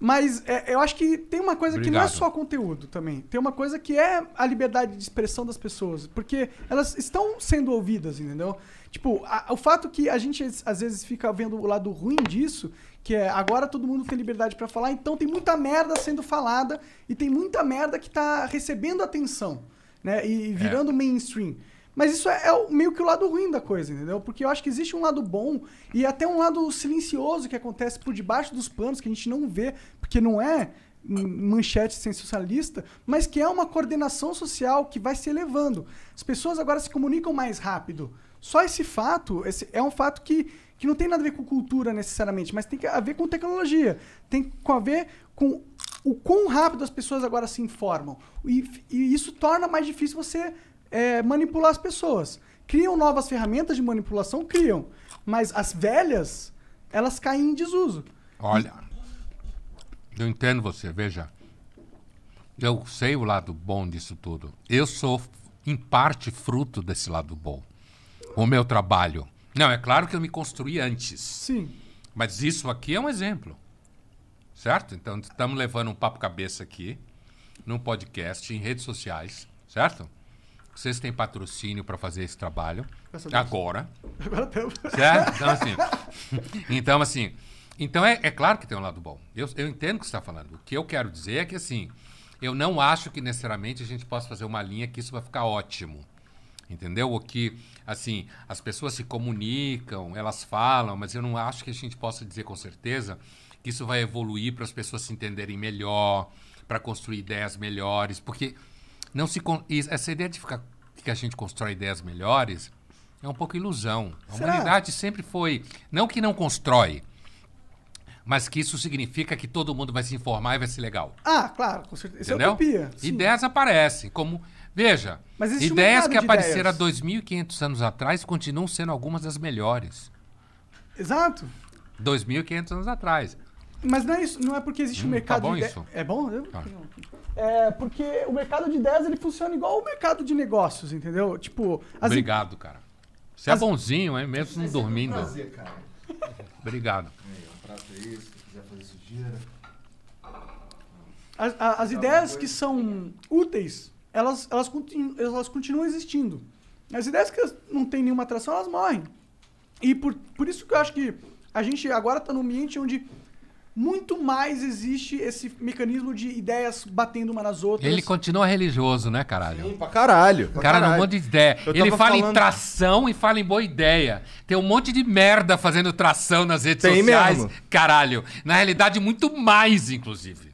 Mas é, eu acho que tem uma coisa Obrigado. que não é só conteúdo também. Tem uma coisa que é a liberdade de expressão das pessoas. Porque elas estão sendo ouvidas, entendeu? Tipo, a, o fato que a gente às vezes fica vendo o lado ruim disso, que é agora todo mundo tem liberdade para falar, então tem muita merda sendo falada e tem muita merda que tá recebendo atenção, né? E é. virando é. mainstream. Mas isso é, é meio que o lado ruim da coisa, entendeu? Porque eu acho que existe um lado bom e até um lado silencioso que acontece por debaixo dos panos, que a gente não vê, porque não é manchete sensacionalista, mas que é uma coordenação social que vai se elevando. As pessoas agora se comunicam mais rápido. Só esse fato esse é um fato que, que não tem nada a ver com cultura necessariamente, mas tem a ver com tecnologia. Tem a ver com o quão rápido as pessoas agora se informam. E, e isso torna mais difícil você é, manipular as pessoas. Criam novas ferramentas de manipulação? Criam. Mas as velhas, elas caem em desuso. Olha, eu entendo você, veja. Eu sei o lado bom disso tudo. Eu sou, em parte, fruto desse lado bom. O meu trabalho. Não, é claro que eu me construí antes. Sim. Mas isso aqui é um exemplo. Certo? Então, estamos levando um papo cabeça aqui, num podcast, em redes sociais. Certo? Vocês têm patrocínio para fazer esse trabalho. Agora. Agora temos. Certo? Então, assim. então, assim então é, é, claro que tem um lado bom. Eu, eu entendo o que você está falando. O que eu quero dizer é que, assim, eu não acho que necessariamente a gente possa fazer uma linha que isso vai ficar ótimo. Entendeu? O que, assim, as pessoas se comunicam, elas falam, mas eu não acho que a gente possa dizer com certeza que isso vai evoluir para as pessoas se entenderem melhor, para construir ideias melhores, porque não se Essa ideia de ficar que a gente constrói ideias melhores é um pouco ilusão. A Será? humanidade sempre foi. Não que não constrói, mas que isso significa que todo mundo vai se informar e vai ser legal. Ah, claro, com certeza. Entendeu? Isso é utopia. Sim. Ideias aparecem, como. Veja, ideias um que apareceram ideias. há 2.500 anos atrás continuam sendo algumas das melhores. Exato. 2.500 anos atrás. Mas não é, isso, não é porque existe hum, um tá mercado tá bom de ide... isso? É bom? Eu... Tá. É, porque o mercado de ideias ele funciona igual o mercado de negócios, entendeu? Tipo. Obrigado, i... cara. Você é as... é bonzinho, hein? Mesmo não é dormindo. Um prazer, cara. Obrigado. um prazer se quiser fazer sujeira. As, a, as ideias que são úteis, elas, elas, elas continuam existindo. As ideias que não têm nenhuma atração, elas morrem. E por, por isso que eu acho que a gente agora está num ambiente onde muito mais existe esse mecanismo de ideias batendo uma nas outras. Ele continua religioso, né, caralho? Sim, pra caralho. Pra cara, caralho. um monte de ideia. Eu ele fala falando... em tração e fala em boa ideia. Tem um monte de merda fazendo tração nas redes Tem sociais. Mesmo. Caralho. Na realidade, muito mais, inclusive.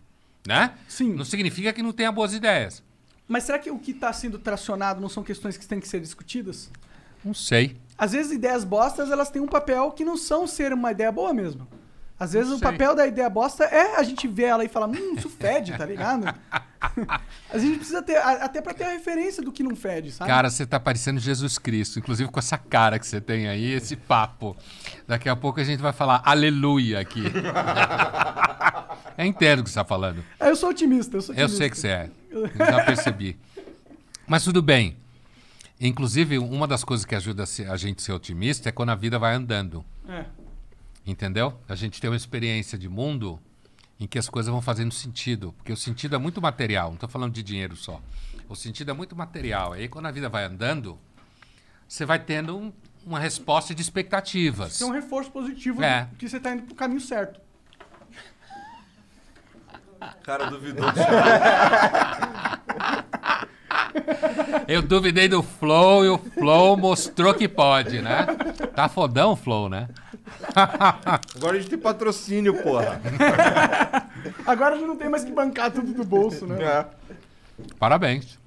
Né? Sim. Não significa que não tenha boas ideias. Mas será que o que está sendo tracionado não são questões que têm que ser discutidas? Não sei. Às vezes ideias bostas elas têm um papel que não são ser uma ideia boa mesmo. Às vezes o papel da ideia bosta é a gente ver ela e falar, hum, isso fede, tá ligado? a gente precisa ter, até pra ter a referência do que não fede, sabe? Cara, você tá parecendo Jesus Cristo, inclusive com essa cara que você tem aí, esse papo. Daqui a pouco a gente vai falar aleluia aqui. é inteiro o que você tá falando. É, eu sou otimista, eu sou otimista. Eu sei que você é, já percebi. Mas tudo bem. Inclusive, uma das coisas que ajuda a gente a ser otimista é quando a vida vai andando. É. Entendeu? A gente tem uma experiência de mundo em que as coisas vão fazendo sentido. Porque o sentido é muito material, não estou falando de dinheiro só. O sentido é muito material. Aí quando a vida vai andando, você vai tendo um, uma resposta de expectativas. Tem um reforço positivo é. que você está indo para o caminho certo. Cara duvidou do Eu duvidei do Flow e o Flow mostrou que pode, né? Tá fodão o Flow, né? Agora a gente tem patrocínio, porra. Agora a gente não tem mais que bancar tudo do bolso, né? É. Parabéns.